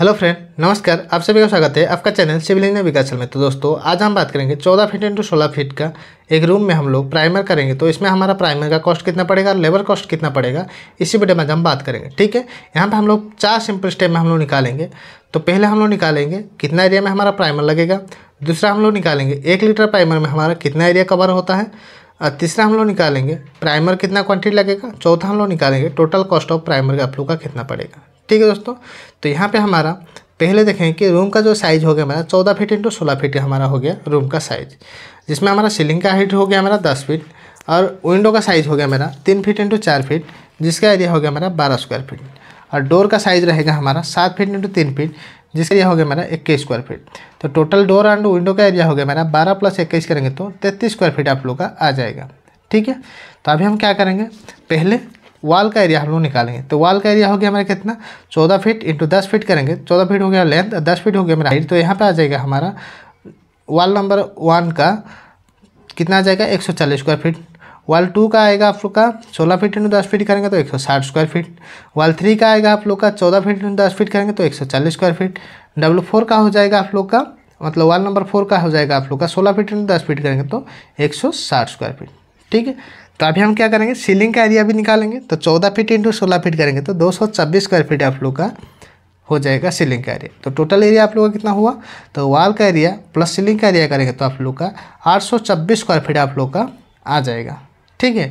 hello friend नमस्कार आप सभी का स्वागत है आपका चैनल सिविल इंजीनियर विकासल में तो दोस्तों आज हम बात करेंगे 14 फीट इंटू सोलह फीट का एक रूम में हम लोग प्राइमर करेंगे तो इसमें हमारा प्राइमर का कॉस्ट कितना पड़ेगा लेबर कॉस्ट कितना पड़ेगा इसी वीडियो में हम बात करेंगे ठीक है यहाँ पर हम लोग चार सिंपल स्टेप में हम लोग निकालेंगे तो पहले हम लोग निकालेंगे कितना एरिया में हमारा प्राइमर लगेगा दूसरा हम लोग निकालेंगे एक लीटर प्राइमर में हमारा कितना एरिया कवर होता है और तीसरा हम लोग निकालेंगे प्राइमर कितना क्वांटिटी लगेगा चौथा हम लोग निकालेंगे टोटल कॉस्ट ऑफ प्राइमर का आप लोग का कितना पड़ेगा ठीक है दोस्तों तो यहाँ पे हमारा पहले देखें कि रूम का जो साइज़ हो गया हमारा चौदह फीट इंटू सोलह फीट हमारा हो गया रूम का साइज़ जिसमें हमारा सीलिंग का हाइट हो गया हमारा दस फीट और विंडो का साइज़ हो गया मेरा तीन फीट इंटू चार फीट जिसका एरिया हो गया मेरा बारह स्क्वायर फीट और डोर का साइज़ रहेगा हमारा सात फीट इंटू तीन फीट जिसका एरिया हो गया मेरा इक्कीस स्क्वायर फीट तो टोटल डोर एंड विंडो का एरिया हो गया मेरा बारह प्लस इक्कीस करेंगे तो तैंतीस स्क्वायर फीट आप लोग का आ जाएगा ठीक है तो अभी हम क्या करेंगे पहले वाल का एरिया हम लोग निकालेंगे तो वाल का एरिया हो गया हमारा कितना चौदह फीट इंटू दस फीट करेंगे चौदह फीट हो गया लेंथ दस फीट हो गया मेरा हाइट तो यहाँ पर आ जाएगा हमारा वाल नंबर वन का कितना आ जाएगा एक सौ चालीस स्क्वायर फीट वाल टू का आएगा आप लोग का सोलह फीट इंटू दस फीट करेंगे तो एक सौ साठ स्क्वायर फीट वाल थ्री का आएगा आप लोग का चौदह फीट इंटू दस फीट करेंगे तो एक सौ चालीस स्क्वायर फीट डब्लू फोर का हो जाएगा आप लोग का मतलब वाल नंबर फोर का हो जाएगा आप लोग का सोलह फीट इंटू दस फीट करेंगे तो एक सौ साठ स्क्वायर फीट ठीक है तो अभी हम क्या करेंगे सीलिंग का एरिया भी निकालेंगे तो चौदह फीट इंटू सोलह फीट करेंगे तो दो सौ छब्बीस स्क्वायर फीट आप लोग का हो जाएगा सीलिंग का एरिया तो टोटल एरिया आप लोग का कितना हुआ तो वाल का एरिया प्लस सीलिंग का एरिया करेंगे तो आप लोग का आठ सौ छब्बीस स्क्वायर फीट आप लोग का आ जाएगा ठीक है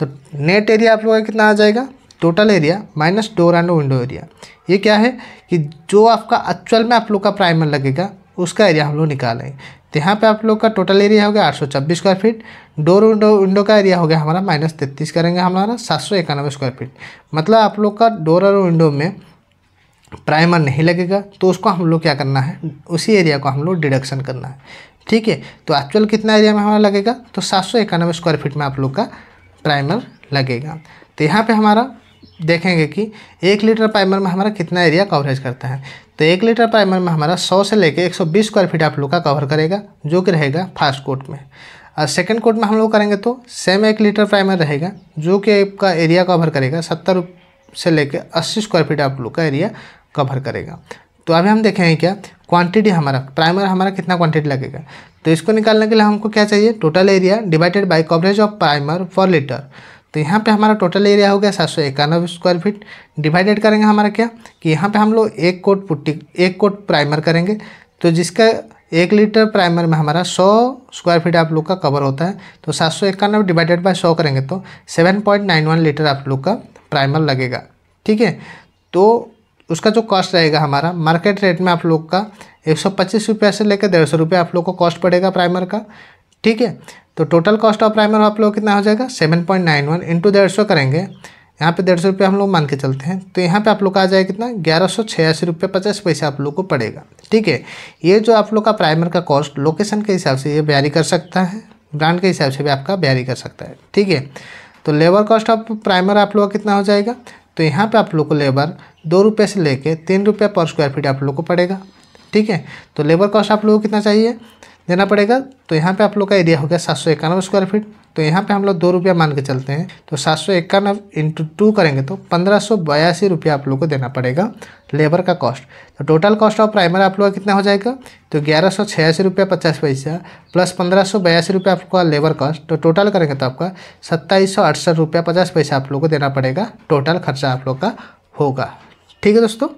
तो नेट एरिया आप लोग का कितना आ जाएगा total area minus door and window area ये क्या है कि जो आपका एक्चुअल में आप लोग का प्राइमर लगेगा उसका एरिया हम लोग निकालेंगे તેહા પે આપ લોગ કા ટોટલ એરિયા હોગા 826 સ્ક્વેર ફીટ ડોર ઓર વિન્ડો કા એરિયા હોગા ہمارا માઈનસ 33 કરેંગે હમારા 791 સ્ક્વેર ફીટ મતલબ આપ લોગ કા ડોર ઓર વિન્ડો મે પ્રાઈમર નહીં لگےગા તો ઉસકો હમ લોગ ક્યાં કરના હૈ ઉસી એરિયા કો હમ લોગ ડિડક્શન કરના હૈ ઠીક હે તો એક્ચ્યુઅલ કિતના એરિયા મે હમારા لگےગા તો 791 સ્ક્વેર ફીટ મે આપ લોગ કા પ્રાઈમર لگےગા તો યહા પે હમારા देखेंगे कि एक लीटर प्राइमर में हमारा कितना एरिया कवरेज करता है तो एक लीटर प्राइमर में हमारा 100 से लेके 120 स्क्वायर फीट आप लोग का कवर करेगा जो कि रहेगा फर्स्ट कोट में और सेकंड कोट में हम लोग करेंगे तो सेम एक लीटर प्राइमर रहेगा जो कि आपका एरिया कवर करेगा सत्तर से लेकर अस्सी स्क्वायर फीट आप लोग का एरिया कवर करेगा तो अभी हम देखेंगे क्या क्वान्टिटी हमारा प्राइमर हमारा कितना क्वान्टिटी लगेगा तो इसको निकालने के लिए हमको क्या चाहिए total area divided by coverage of primer for litre तो यहाँ पे हमारा टोटल एरिया हो गया सात सौ इक्यानवे स्क्वायर फीट डिवाइडेड करेंगे हमारा क्या कि यहाँ पे हम लोग एक कोट पुट्टी एक कोट प्राइमर करेंगे तो जिसका एक लीटर प्राइमर में हमारा सौ स्क्वायर फीट आप लोग का कवर होता है तो सात सौ इक्यानवे डिवाइडेड बाय सौ करेंगे तो seven point nine one litre आप लोग का प्राइमर लगेगा ठीक है तो उसका जो कॉस्ट रहेगा हमारा मार्केट रेट में आप लोग का एक सौ पच्चीस रुपये से लेकर डेढ़ सौ रुपये आप लोग को कॉस्ट पड़ेगा प्राइमर का ठीक है तो टोटल कॉस्ट ऑफ प्राइमर आप लोग कितना हो जाएगा seven point nine one into डेढ़ सौ करेंगे यहाँ पे डेढ़ सौ रुपये हम लोग मान के चलते हैं तो यहाँ पे आप लोग का आ जाएगा कितना ग्यारह सौ छियासी रुपये पचास पैसे आप लोग को पड़ेगा ठीक है ये जो आप लोग का प्राइमर का कॉस्ट लोकेशन के हिसाब से ये बैरी कर सकता है ब्रांड के हिसाब से भी आपका बैरी कर सकता है ठीक है तो लेबर कॉस्ट ऑफ प्राइमर आप लोग का कितना हो जाएगा तो यहाँ पर आप लोग को लेबर दो रुपये से लेकर तीन रुपये पर स्क्वायर फीट आप लोग को पड़ेगा ठीक है तो लेबर कॉस्ट आप लोग को कितना चाहिए देना पड़ेगा तो यहाँ पे आप लोग का एरिया हो गया सात सौ इक्यानवे स्क्वायर फीट तो यहाँ पे हम लोग दो रुपया मान के चलते हैं तो सात सौ इक्यानवे इंटू टू करेंगे तो पंद्रह सौ बयासी रुपया आप लोग को देना पड़ेगा लेबर का कॉस्ट तो टोटल कॉस्ट ऑफ प्राइमर आप लोग का कितना हो जाएगा तो ग्यारह सौ छियासी रुपया पचास पैसा प्लस पंद्रह सौ बयासी रुपया आपका लेबर कॉस्ट तो टोटल करेंगे तो आपका सत्ताईस सौ अड़सठ रुपया पचास पैसा आप लोग को देना पड़ेगा टोटल खर्चा आप लोग का होगा ठीक है दोस्तों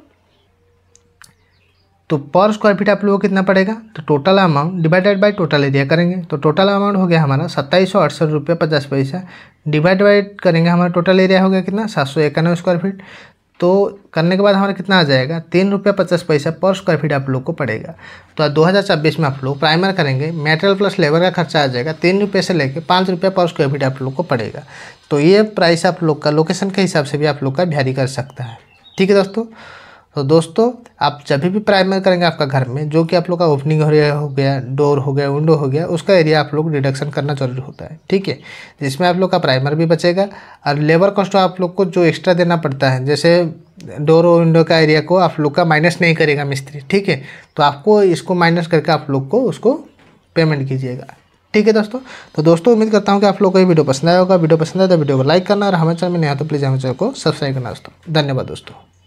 तो पर स्क्वायर फीट आप लोगों को कितना पड़ेगा तो total amount divided by total area करेंगे तो टोटल अमाउंट हो गया हमारा सत्ताईस सौ अड़सठ रुपये पचास पैसा डिवाइड बाई करेंगे हमारा टोटल एरिया हो गया कितना सात सौ इक्यानवे स्क्वायर फीट तो करने के बाद हमारा कितना आ जाएगा तीन रुपये पचास पैसा पर स्क्वायर फीट आप लोग को पड़ेगा तो दो हज़ार छब्बीस में आप लोग प्राइमर करेंगे मेटेरियल प्लस लेबर का खर्चा आ जाएगा तीन रुपये से लेकर पाँच रुपये पर स्क्वायर फीट आप लोग को पड़ेगा तो ये प्राइस आप लोग का लोकेशन के हिसाब से भी आप लोग का वैरी कर सकता है ठीक है दोस्तों तो दोस्तों आप जब भी प्राइमर करेंगे आपका घर में जो कि आप लोग का ओपनिंग एरिया हो गया डोर हो गया विंडो हो गया उसका एरिया आप लोग डिडक्शन करना जरूरी होता है ठीक है जिसमें आप लोग का प्राइमर भी बचेगा और लेबर कॉस्ट आप लोग को जो एक्स्ट्रा देना पड़ता है जैसे डोर और विंडो का एरिया को आप लोग का माइनस नहीं करेगा मिस्त्री ठीक है तो आपको इसको माइनस करके आप लोग को उसको पेमेंट कीजिएगा ठीक है दोस्तों तो दोस्तों उम्मीद करता हूँ कि आप लोग को ये वीडियो पसंद आया होगा वीडियो पसंद आया तो वीडियो को लाइक करना और हमारे चैनल में नहीं तो प्लीज़ हमारे चैनल को सब्सक्राइब करना दोस्तों धन्यवाद दोस्तों